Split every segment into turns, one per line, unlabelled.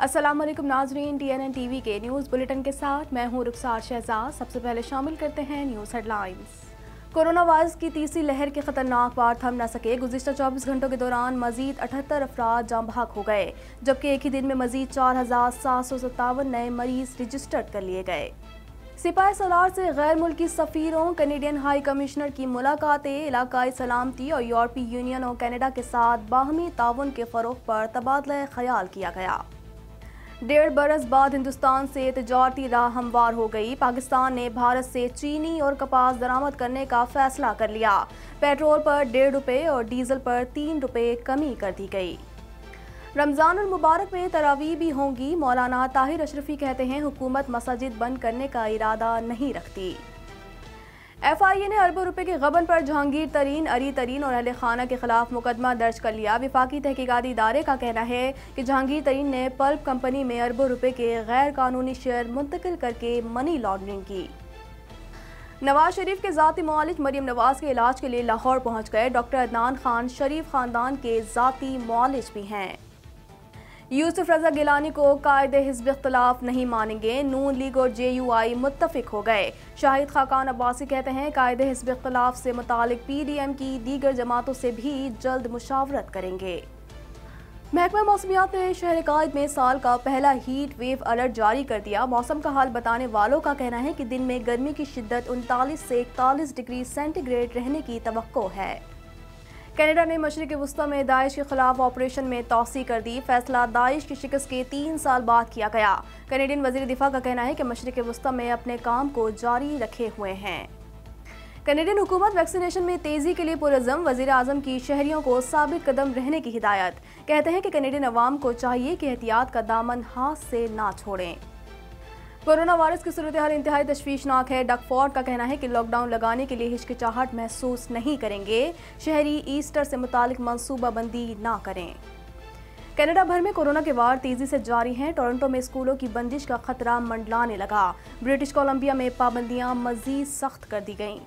Aslam Nazreen T N N T V के news bulletin के साथ मैं हूँ रुखसार शहजाद सबसे पहले शामिल करते हैं न्यूज़ हेडलाइंस कोरोना वायरस की तीसरी लहर के खतरनाक बार थम न सके गुजशत चौबीस घंटों के दौरान मजीद अठहत्तर अफराद बहक हो गए जबकि एक ही दिन में मजीद चार हज़ार सात सौ सत्तावन नए मरीज रजिस्टर्ड कर लिए गए सिपाही सलार से गैर मुल्की सफ़ीरों कैनेडियन हाई कमिश्नर की मुलाकातें इलाकई सलामती और यूरोपीय यूनियन और कनाडा के साथ बाहमी ताउन के फ़रोग पर तबादला ख्याल किया गया डेढ़ बरस बाद हिंदुस्तान से तजारती राह हमवार हो गई पाकिस्तान ने भारत से चीनी और कपास दरामद करने का फैसला कर लिया पेट्रोल पर डेढ़ रुपये और डीजल पर तीन रुपये कमी कर दी गई रमज़ान और मुबारक में तरावी भी होंगी मौलाना ताहिर अशरफी कहते हैं हुकूमत मसाजिद बंद करने का इरादा नहीं रखती एफ आई ए ने अरबों रुपए के गबन पर जहांगीर तरीन अली तरीन और अहले खाना के खिलाफ मुकदमा दर्ज कर लिया विफाकी तहकीकती इदारे का कहना है कि जहांगीर तरीन ने पल्प कंपनी में अरबों रुपए के गैर कानूनी शेयर मुंतकिल करके मनी लॉन्ड्रिंग की नवाज शरीफ के जाति मालिक मरीम नवाज के इलाज के लिए लाहौर पहुंच गए डॉक्टर अदनान खान शरीफ ख़ानदान के जाति मालिज भी हैं यूसुफ रजा गिलानी को कायद हिजब इख्तलाफ नहीं मानेंगे नून लीग और जे यू आई मुतफिक हो गए शाहिद खाकान अब्बासी कहते हैं कायद हिजब इख्तलाफ से मुतल पी डी एम की दीगर जमातों से भी जल्द मुशावरत करेंगे महकमा मौसमियात ने शहर कायद में साल का पहला हीट वेव अलर्ट जारी कर दिया मौसम का हाल बताने वालों का कहना है कि दिन में गर्मी की शिद्दत उनतालीस से इकतालीस डिग्री सेंटीग्रेड रहने की तो है कनाडा ने मशरक वस्ती में दाइश के खिलाफ ऑपरेशन में तोसी कर दी फैसला दाइश की शिकस्त के तीन साल बाद किया गया कनेडियन वजी दिफा का कहना है कि मशरक वस्ती में अपने काम को जारी रखे हुए हैं कैनेडियन हुकूमत वैक्सीनेशन में तेजी के लिए पुरजम वजीर अजम की शहरियों को साबित कदम रहने की हिदायत कहते हैं कि कनेडियन अवाम को चाहिए कि एहतियात का दामन हाथ से ना छोड़ें कोरोना वायरस की सूरत हाल इंतहाई तशवीशनाक है फॉर्ड का कहना है कि लॉकडाउन लगाने के लिए हिचकिचाहट महसूस नहीं करेंगे शहरी ईस्टर से मुतालिक मनसूबाबंदी ना करें कनाडा भर में कोरोना के वार तेजी से जारी हैं टोरंटो में स्कूलों की बंदिश का खतरा मंडलाने लगा ब्रिटिश कोलंबिया में पाबंदियां मजीद सख्त कर दी गईं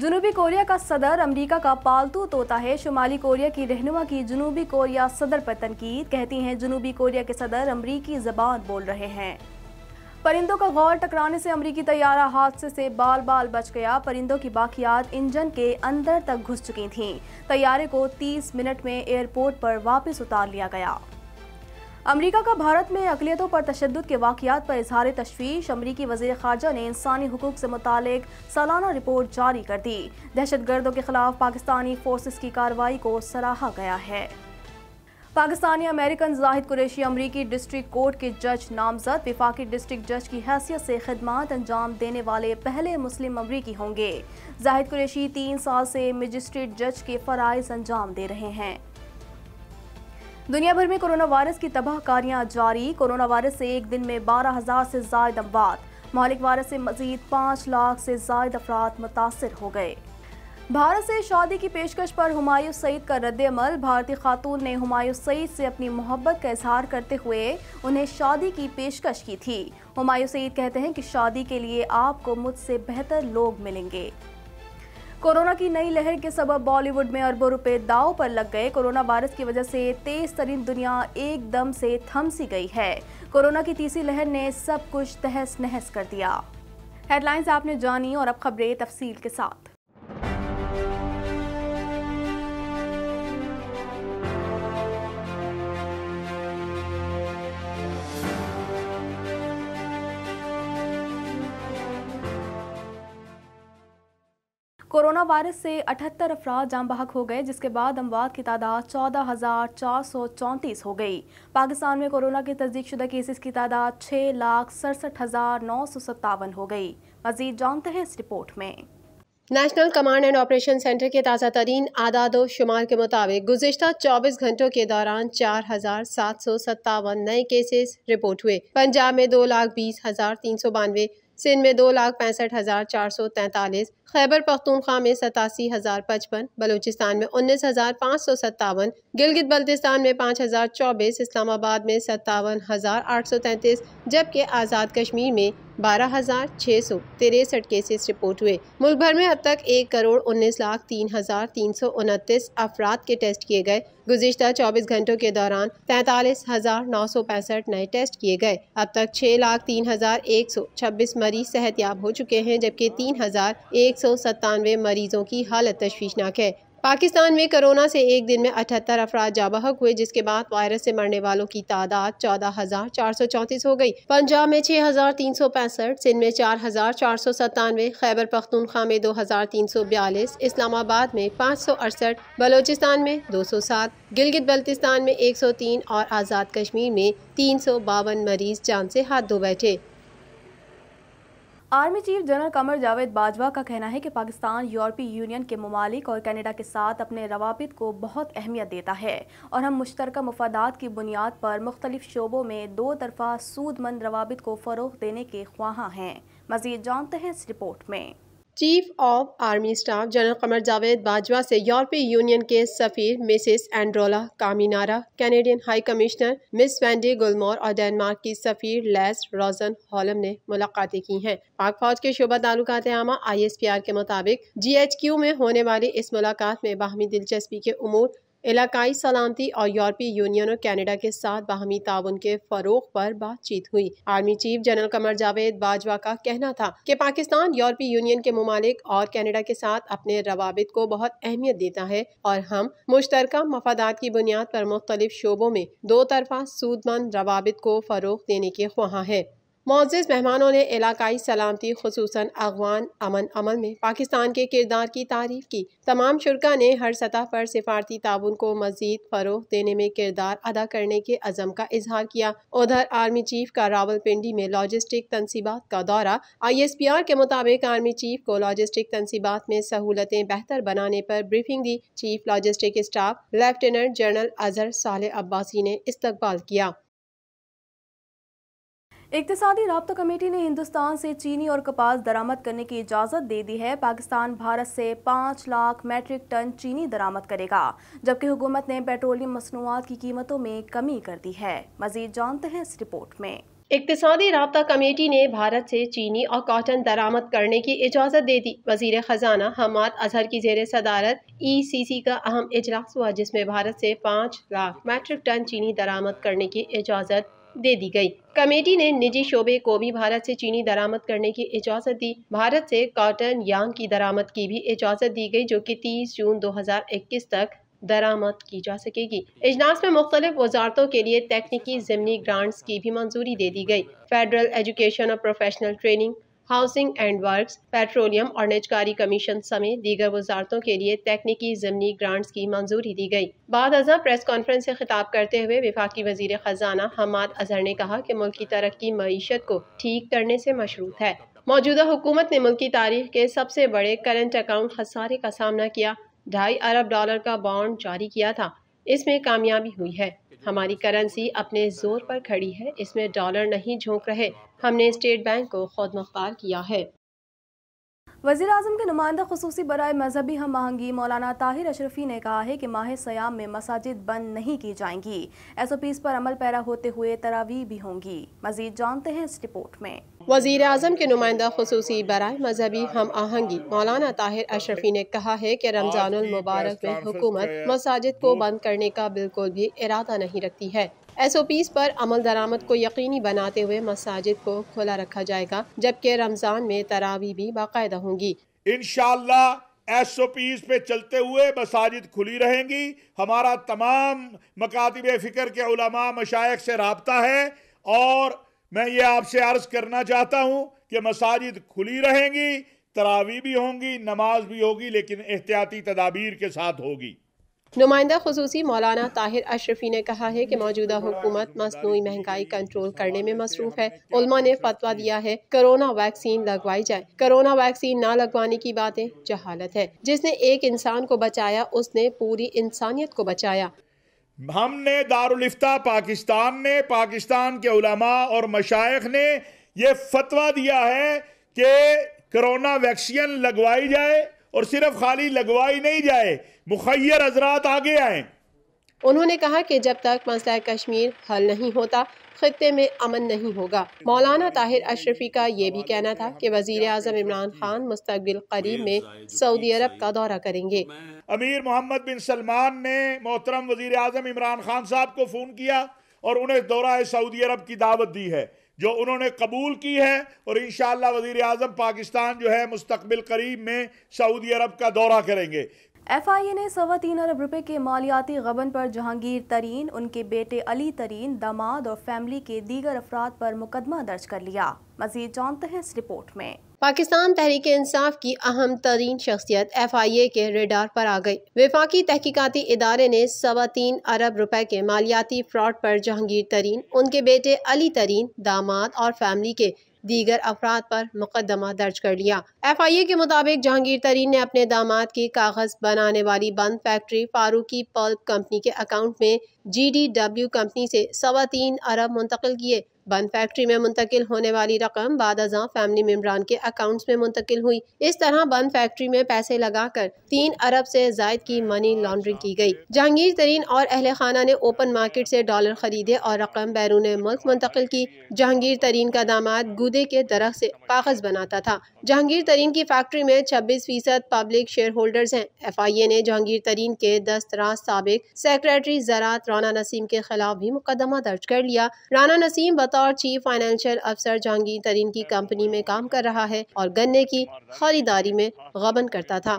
जनूबी कोरिया का सदर अमेरिका का पालतू तोता है शुमाली कोरिया की रहनुमा की जनूबी कोरिया सदर पर तनकीद कहती हैं जनूबी कोरिया के सदर अमरीकी जबान बोल रहे हैं परिंदों का गौर टकराने से अमरीकी तैयारा हादसे से बाल बाल बच गया परिंदों की बाकियात इंजन के अंदर तक घुस चुकी थीं तैयारे को 30 मिनट में एयरपोर्ट पर वापस उतार लिया गया अमेरिका का भारत में अकलीतों पर तशद के वाकियात पर इजहार तशवीश अमरीकी वजी खारजा ने इंसानी हकूक से मुतल सालाना रिपोर्ट जारी कर दी दहशत गर्दों के खिलाफ पाकिस्तानी फोर्सेस की कार्रवाई को सराहा गया है पाकिस्तानी अमेरिकन जाहिद कुरैशी अमरीकी डिस्ट्रिक्ट कोर्ट के जज नामजद विफाकी डिस्ट्रिक्ट जज की हैसियत से खदमात अंजाम देने वाले पहले मुस्लिम अमरीकी होंगे जाहिद कुरैशी तीन साल से मजिस्ट्रेट जज के फ़रज़ अंजाम दे रहे हैं दुनिया भर में कोरोना वायरस की तबाहकारियां जारी कोरोना वायरस से एक दिन में बारह हजार से जायद अमवात मालिक वायरस से मजीद पाँच लाख से जायद अफराद मुतासर हो गए भारत से शादी की पेशकश पर हुमायूं सईद का रद्द अमल भारतीय खातून ने हुमायूं सईद से अपनी मोहब्बत का इजहार करते हुए उन्हें शादी की पेशकश की थी हुमायूं सईद कहते हैं कि शादी के लिए आपको मुझसे बेहतर लोग मिलेंगे कोरोना की नई लहर के सबब बॉलीवुड में अरबों रुपए दाव पर लग गए कोरोना वायरस की वजह से तेज तरीन दुनिया एकदम से थम सी गई है कोरोना की तीसरी लहर ने सब कुछ तहस नहस कर दिया हेडलाइंस आपने जानी और अब खबरें तफसील के साथ वायरस से अठहत्तर अफराद जाम बहक हो गए जिसके बाद अमवात की तादाद चौदह हज़ार चार सौ चौंतीस हो गई पाकिस्तान में कोरोना के तस्दीक शुदा केसेस की तादाद छः लाख सड़सठ हज़ार नौ सौ सत्तावन हो गई मजीद जानते हैं इस रिपोर्ट में
national command and operation centre के ताज़ा तरीन आदाद शुमार के मुताबिक गुजशत 24 घंटों के दौरान चार हज़ार सात सौ सत्तावन नए केसेस रिपोर्ट हुए पंजाब में दो लाख बीस हज़ार तीन सौ बानवे सिंध में दो लाख पैंसठ हज़ार चार सौ तैंतालीस खैबर पख्तूनख्वा में सतासी हज़ार पचपन बलूचिस्तान में उन्नीस हज़ार पाँच सौ सत्तावन गिलगित बल्तिस्तान में पाँच हज़ार चौबीस इस्लामाबाद में सत्तावन हज़ार आठ सौ तैंतीस जबकि आज़ाद कश्मीर में बारह हज़ार छः सौ तिरसठ केसेस रिपोर्ट हुए मुल्क भर में अब तक एक करोड़ उन्नीस लाख तीन हज़ार तीन सौ उनतीस अफराद के टेस्ट किए गए गुजशत चौबीस घंटों के दौरान तैतालीस हज़ार नौ सौ पैंसठ नए टेस्ट किए गए अब तक छः लाख तीन हज़ार एक सौ छब्बीस मरीज सेहतियाब हो चुके हैं जबकि तीन हज़ार एक सौ सत्तानवे मरीजों की हालत तशवीशनाक है पाकिस्तान में कोरोना से एक दिन में अठहत्तर अफराज जाबहक हुए जिसके बाद वायरस से मरने वालों की तादाद चौदह हजार चार सौ चौंतीस हो गई पंजाब में छह हजार तीन सौ पैंसठ सिंध में चार हजार चार सौ सत्तानवे खैबर पख्तूनखा में दो हजार तीन सौ बयालीस इस्लामाबाद में पाँच सौ अड़सठ बलोचिस्तान में दो सौ सात गिलगित बल्तिस्तान में एक सौ तीन और आज़ाद कश्मीर में तीन सौ बावन मरीज जान से हाथ धो बैठे
army chief general Qamar Javed Bajwa का कहना है कि पाकिस्तान यूरोपीय यूनियन के ममालिक और कनाडा के साथ अपने रवाबित को बहुत अहमियत देता है और हम मुश्तरक मफादात की बुनियाद पर मुख्तलिफ शोबों में दो तरफा सूदमंद रवाबित को फ़रोग देने के ख्वाह हैं मज़ीद जानते हैं इस रिपोर्ट में
chief of army staff general Qamar Javed Bajwa से यूरोपीय यूनियन के सफ़ीर Mrs Androulla Kaminara Canadian high commissioner Miss Wendy Gilmour और डेनमार्क की सफ़ीर लेस रोजन हॉलम ने मुलाकातें की हैं पाक फौज के शोबा ताल्लुकात आमा आई एस पी आर के मुताबिक जी एच क्यू में होने वाली इस मुलाकात में बाहमी दिलचस्पी के अमूर इलाकई सलामती और यूरोपीय यूनियन और कैनेडा के साथ बाहमी ताउन के फरोग पर बातचीत हुई army chief general Qamar Javed Bajwa का कहना था कि पाकिस्तान यूरोपीय यूनियन के ममालिक और कैनेडा के साथ अपने रवाबित को बहुत अहमियत देता है और हम मुश्तर मफादात की बुनियाद पर मुख्तलिफ शोबों में दो तरफा सूदमंद रवाबित को फरोग देने के ख्वाह है मोज़ मेहमानों ने इलाकई सलामती खसूस अगवान अमन अमल में पाकिस्तान के किरदार की तारीफ की तमाम शुरा ने हर सतह पर सिफारती ताबन को मजीद फरोह देने में किरदार अदा करने के अज़म का इजहार किया उधर आर्मी चीफ का रावलपिंडी में लॉजिस्टिक तनसीबात का दौरा आई एस पी आर के मुताबिक आर्मी चीफ को लॉजिस्टिक तनसीबात में सहूलतें बेहतर बनाने पर ब्रीफिंग दी chief logistic staff lieutenant general Azhar Saleh Abbasi ने इस्तबाल किया
इकतदी रबता कमेटी ने हिंदुस्तान से चीनी और कपास दरामद करने की इजाज़त दे दी है पाकिस्तान भारत से पाँच लाख मैट्रिक टन चीनी दरामद करेगा जबकि हुकूमत ने पेट्रोलियम मसनूआत की कीमतों में कमी कर दी है मजीद जानते हैं इस रिपोर्ट में
इकतदी रबता कमेटी ने भारत से चीनी और कॉटन दरामद करने की इजाज़त दे दी वजीर ख़जाना हमाद अजहर की जेर सदारत ई सी सी का अहम इजलास हुआ जिसमें भारत से पाँच लाख मैट्रिक टन चीनी दरामद करने की इजाज़त दे दी गई कमेटी ने निजी शोबे को भी भारत से चीनी दरामद करने की इजाज़त दी भारत से कॉटन यांग की दरामद की भी इजाज़त दी गई जो कि 30 जून 2021 तक दरामद की जा सकेगी इजलास में मुख्तलिफ वजारतों के लिए तकनीकी ज़मनी ग्रांट्स की भी मंजूरी दे दी गई फेडरल एजुकेशन और professional training housing and works, petroleum और निजकारी कमीशन समेत दीगर वजारतों के लिए तकनीकी जमनी ग्रांट्स की मंजूरी दी गई बाद अजा प्रेस कॉन्फ्रेंस से खिताब करते हुए विफाकी वजीर खजाना हमाद अजहर ने कहा कि मुल्क की तरक्की मीशत को ठीक करने से मशरूत है मौजूदा हुकूमत ने मुल्क तारीख के सबसे बड़े करंट अकाउंट खसारे का सामना किया ढाई अरब डॉलर का बॉन्ड जारी किया था इसमें कामयाबी हुई है हमारी करेंसी अपने जोर पर खड़ी है इसमें डॉलर नहीं झोंक रहे हमने स्टेट बैंक को खुद मुख्तार किया है
वज़ी अजम के नुमाइंदा खसूसी बरए मजहबी हम आहंगी मौलाना ताहिर अशरफी ने कहा है कि माह सयाम में मसाजिद बंद नहीं की जाएंगी एस ओ पीज पर अमल पैरा होते हुए तरावी भी होंगी मजीद जानते हैं इस रिपोर्ट में वजीर अजम के नुमाइंदा
खसूसी बरए मजहबी हम आहंगी मौलाना ताहिर अशरफी ने कहा है कि मुबारक में हुकूमत मसाजिद को बंद करने का बिल्कुल भी इरादा नहीं रखती है एस ओ पीज़ पर अमल दरामद को यकीनी बनाते हुए मसाजिद को खुला रखा जाएगा जबकि रमज़ान में तरावी भी
बाकायदा होंगी इन एस ओ पीज पे चलते हुए मसाजिद खुली रहेंगी हमारा तमाम मकातब फ़िक्र के उलमा मशाइक से रबता है और मैं ये आपसे अर्ज़ करना चाहता हूँ कि मसाजिद खुली रहेंगी तरावी भी होंगी नमाज भी होगी लेकिन एहतियाती तदाबीर के साथ होगी
नुमाइंदा खसूसी मौलाना ताहिर अशरफी ने कहा है कि मौजूदा हुकूमत मसनू महंगाई कंट्रोल करने में मसरूफ है ने फतवा दिया है कोरोना वैक्सीन लगवाई जाए कोरोना वैक्सीन न लगवाने की बातें जहालत है जिसने एक इंसान को बचाया उसने पूरी इंसानियत को बचाया
हमने दारुलफ्ता पाकिस्तान ने पाकिस्तान के उलमा और मशाइ ने ये फतवा दिया है कि कोरोना वैक्सीन लगवाई जाए और सिर्फ खाली लगवाई नहीं जाए मुखैर हजरात आगे आए
उन्होंने कहा कि जब तक मसला कश्मीर हल नहीं होता खत्े में अमन नहीं होगा मौलाना ताहिर अशरफी का ये भी कहना था कि वजीर अजम इमरान
खान मुस्तबिल करीब में सऊदी अरब का दौरा करेंगे अमीर मोहम्मद बिन सलमान ने मोहतरम वजीर अजम इमरान खान साहब को फ़ोन किया और उन्हें दौरा सऊदी अरब की दावत दी है जो उन्होंने कबूल की है और इन वजीर अजम पाकिस्तान जो है मुस्तबिल करीब में सऊदी अरब का दौरा करेंगे
एफआईए ने सवा तीन अरब रुपए के मालियाती गबन पर जहांगीर तरीन उनके बेटे अली तरीन दामाद और फैमिली के दीगर अफराद पर मुकदमा दर्ज कर लिया मजीद जानते हैं इस रिपोर्ट में
पाकिस्तान तहरीक इंसाफ की अहम तरीन शख्सियत एफ आई ए के रेडार पर आ गई विफाकी तहकीकती इदारे ने सवा तीन अरब रुपए के मालियाती फ्रॉड पर जहांगीर तरीन उनके बेटे अली तरीन दामाद और फैमिली के दीगर अफराद पर मुकदमा दर्ज कर लिया एफ आई ए के मुताबिक जहांगीर तरीन ने अपने दामाद की कागज बनाने वाली बंद फैक्ट्री फारूकी पल्प कंपनी के अकाउंट में जी डी डब्ल्यू कंपनी से सवा तीन अरब मुंतकिल किए बंद फैक्ट्री में मुंतकिल होने वाली रकम बाद अजा फैमिली मेम्बरान के अकाउंट्स में मुंतकिल हुई इस तरह बंद फैक्ट्री में पैसे लगाकर तीन अरब से जायद की मनी लॉन्ड्रिंग की गई जहांगीर तरीन और अहल खाना ने ओपन मार्केट से डॉलर खरीदे और रकम बैरून मुल्क मुंतकिल की जहांगीर तरीन का दामाद गुदे के दरख से कागज बनाता था जहांगीर तरीन की फैक्ट्री में छब्बीस फीसद पब्लिक शेयर होल्डर्स हैं एफ आई ए ने जहांगीर तरीन के दस्तराज सबक सेक्रेटरी जरात राना नसीम के खिलाफ भी मुकदमा दर्ज कर लिया राना नसीम बता बतौर चीफ फाइनेंशियल अफसर जहांगीर तरीन की कंपनी में काम कर रहा है और गन्ने की खरीदारी में गबन करता था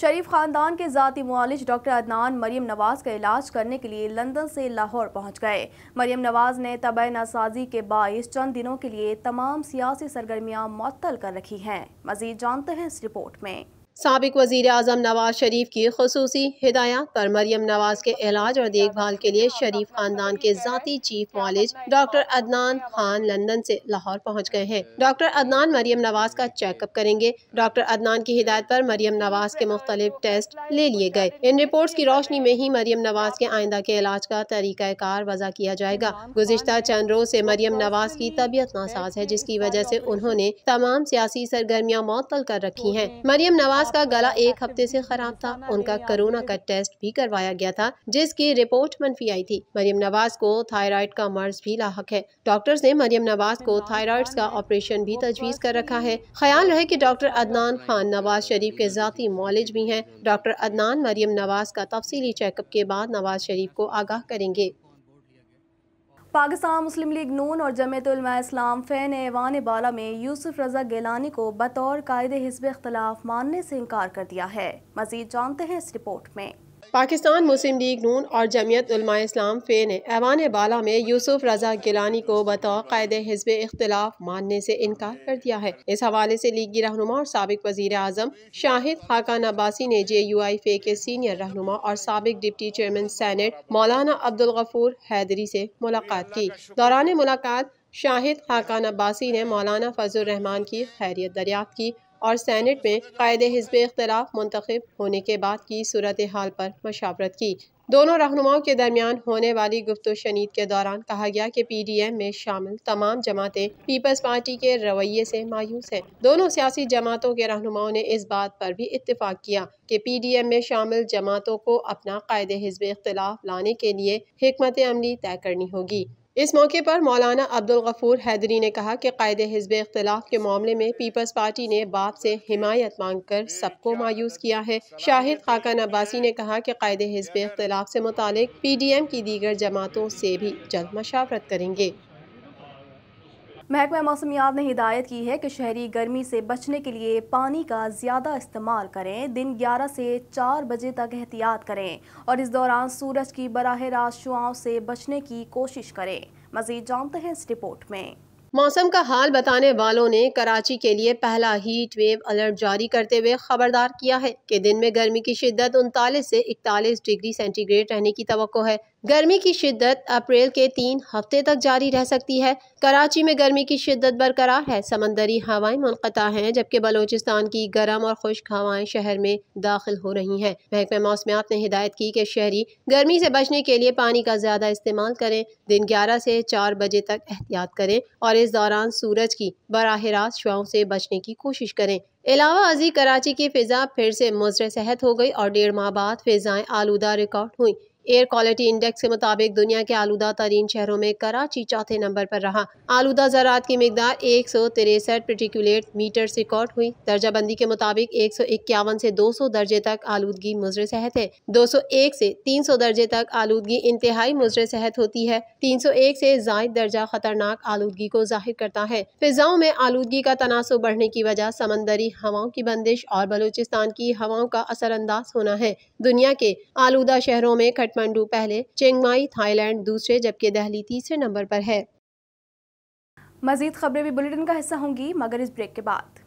शरीफ खानदान के जाति मालिज डॉक्टर अदनान मरीम नवाज़ का इलाज करने के लिए लंदन से लाहौर पहुंच गए मरीम नवाज़ ने तब नासाजी के बाईस चंद दिनों के लिए तमाम सियासी सरगर्मियां मअतल कर रखी हैं मज़ीद जानते हैं इस रिपोर्ट में
सबक वज़ी अजम नवाज़ शरीफ की खसूसी हिदायत पर मरियम नवाज़ के इलाज और देखभाल के लिए शरीफ खानदान के जतीी चीफ मॉलिज डॉक्टर अदनान खान लंदन से लाहौर पहुंच गए हैं डॉक्टर अदनान मरियम नवाज़ का चेकअप करेंगे डॉक्टर अदनान की हिदायत पर मरियम नवाज़ के मुख्तलिफ टेस्ट ले लिए गए इन रिपोर्ट की रोशनी में ही मरियम नवाज़ के आइंदा के इलाज का तरीका कार वजह किया जाएगा गुजशत चंद रोज ऐसी मरियम नवाज़ की तबीयत नासाज है जिसकी वजह ऐसी उन्होंने तमाम सियासी सरगर्मियाँ मअतल कर रखी है मरियम नवाज शहबाज का गला एक हफ्ते से खराब था उनका कोरोना का टेस्ट भी करवाया गया था जिसकी रिपोर्ट मनफी आई थी मरियम नवाज को थायराइड का मर्ज भी लाक है डॉक्टर्स ने मरियम नवाज को थायराइड का ऑपरेशन भी तजवीज़ कर रखा है ख्याल रहे की डॉक्टर अदनान खान नवाज शरीफ के जाती मॉलेज भी है डॉक्टर अदनान मरियम नवाज का तफसली चेकअप के बाद नवाज शरीफ को आगाह करेंगे
पाकिस्तान मुस्लिम लीग नून और जमयतलमा इस्लाम फ़ैन एवान बाला में यूसुफ रजा गेलानी को बतौर कायद हिजब अख्तलाफ मानने से इनकार कर दिया है मजीद जानते हैं इस रिपोर्ट में
पाकिस्तान मुस्लिम लीग नून और जमीयत इस्लाम फे ने ऐवान बाला में यूसुफ रजा गिलानी को बतौर कायद हिजब इख्तलाफ मानने से इनकार कर दिया है इस हवाले से लीगी रहनुमा और सबक वजीर अजम शाहिद खाकान अब्बासी ने जे यू आई फे के सीनियर रहनुमा और सबक डिप्टी चेयरमैन सैनेट मौलाना अब्दुल गफूर हैदरी से मुलाकात की दौरान मुलाकात शाहिद खाकान अब्बासी ने मौलाना फजल रहमान की खैरियत दरियाफ्त की और सैनट में कायद हिजब इख्तलाफ मंतखब होने के बाद की सूरत हाल पर मशावरत की दोनों रहनुमाओं के दरमियान होने वाली गुफ्त शनीद के दौरान कहा गया कि पी डी एम में शामिल तमाम जमातें पीपल्स पार्टी के रवैये से मायूस हैं दोनों सियासी जमातों के रहनुमाओं ने इस बात पर भी इत्तेफाक किया कि पी डी एम में शामिल जमातों को अपना कायद हिजब इख्तलाफ लाने के लिए हमत अमली तय करनी होगी इस मौके पर मौलाना अब्दुल गफूर हैदरी ने कहा कि कायद हिजब इख्तलाफ के मामले में पीपल्स पार्टी ने बाप से हिमायत मांग कर सबको मायूस किया है शाहिद खाकान अब्बासी ने कहा कि कायद हिजब इख्तलाफ से मुतल पी डी एम की दीगर जमातों से भी जल्द मशावरत करेंगे
महकमा मौसमियात ने हिदायत की है कि शहरी गर्मी से बचने के लिए पानी का ज़्यादा इस्तेमाल करें दिन 11 से 4 बजे तक एहतियात करें और इस दौरान सूरज की बराह रात शुआओं से बचने की कोशिश करें मजीद जानते हैं इस रिपोर्ट में
मौसम का हाल बताने वालों ने कराची के लिए पहला हीट वेव अलर्ट जारी करते हुए खबरदार किया है कि दिन में गर्मी की शिद्दत उनतालीस से इकतालीस डिग्री सेंटीग्रेड रहने की तो है गर्मी की शिद्दत अप्रैल के तीन हफ्ते तक जारी रह सकती है कराची में गर्मी की शिद्दत बरकरार है समंदरी हवाएं मनकता हैं जबकि बलोचिस्तान की गर्म और खुश्क हवाएं शहर में दाखिल हो रही हैं महकमे मौसमियात ने हिदायत की कि शहरी गर्मी से बचने के लिए पानी का ज़्यादा इस्तेमाल करें दिन ग्यारह से चार बजे तक एहतियात करें और इस दौरान सूरज की बराह रास्त शुआओं से बचने की कोशिश करें अलावा अजी कराची की फिजा फिर से मुजर सेहत हो गई और डेढ़ माह बाद फिजाएं आलूदा रिकॉर्ड हुई एयर क्वालिटी इंडेक्स के मुताबिक दुनिया के आलूदा तरीन शहरों में कराची चौथे नंबर पर रहा आलूदा ज़रात की मकदार एक सौ तिरसठ पर्टिकुलेट मीटर रिकॉर्ड हुई दर्जा बंदी के मुताबिक एक सौ इक्यावन से दो सौ दर्जे तक आलूदगी मुजर सेहत है दो सौ एक से तीन सौ दर्जे तक आलूदगी इंतहाई मुजर सेहत होती है तीन सौ एक से जायद दर्जा खतरनाक आलूदगी को जाहिर करता है फिजाओं में आलूदगी का तनासब बढ़ने की वजह समंदरी हवाओं की बंदिश और बलूचिस्तान की हवाओं का असरअंदाज होना है दुनिया के आलूदा शहरों में खट काठमांडू पहले चेंगमाई थाईलैंड दूसरे
जबकि दहली तीसरे नंबर पर है मजीद खबरें भी बुलेटिन का हिस्सा होंगी मगर इस ब्रेक के बाद